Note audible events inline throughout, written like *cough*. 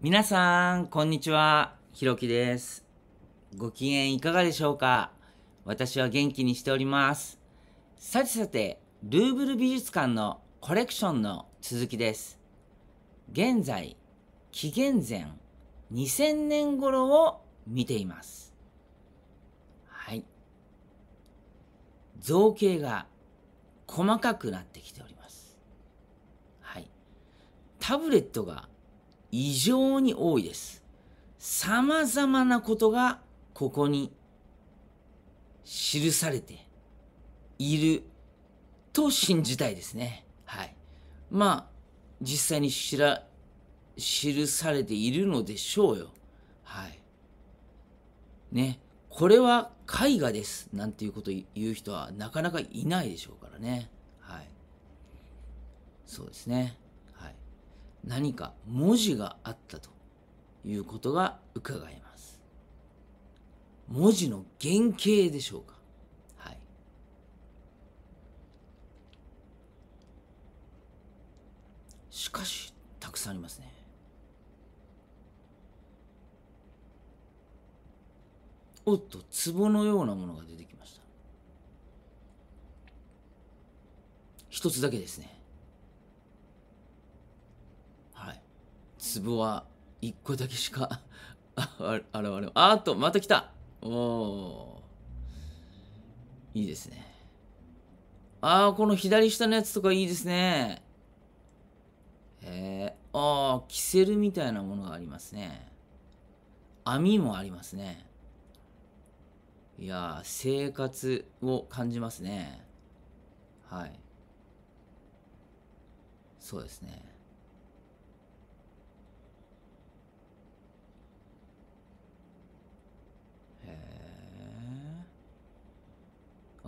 皆さん、こんにちは。ひろきです。ご機嫌いかがでしょうか私は元気にしております。さてさて、ルーブル美術館のコレクションの続きです。現在、紀元前2000年頃を見ています。はい。造形が細かくなってきております。はい。タブレットが異常に多いです。様々なことがここに記されていると信じたいですね。はい。まあ、実際に知ら、記されているのでしょうよ。はい。ね。これは絵画です。なんていうこと言う人はなかなかいないでしょうからね。はい。そうですね。何か文字があったということが伺えます。文字の原型でしょうかはい。しかし、たくさんありますね。おっと、壺のようなものが出てきました。一つだけですね。壺は1個だけしか現 *laughs* れあっとまた来たおおいいですねああこの左下のやつとかいいですねえああキセルみたいなものがありますね網もありますねいや生活を感じますねはいそうですね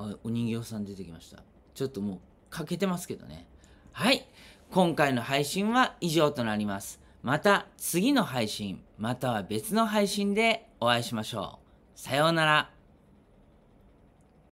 あお人形さん出てきましたちょっともう欠けてますけどねはい今回の配信は以上となりますまた次の配信または別の配信でお会いしましょうさようなら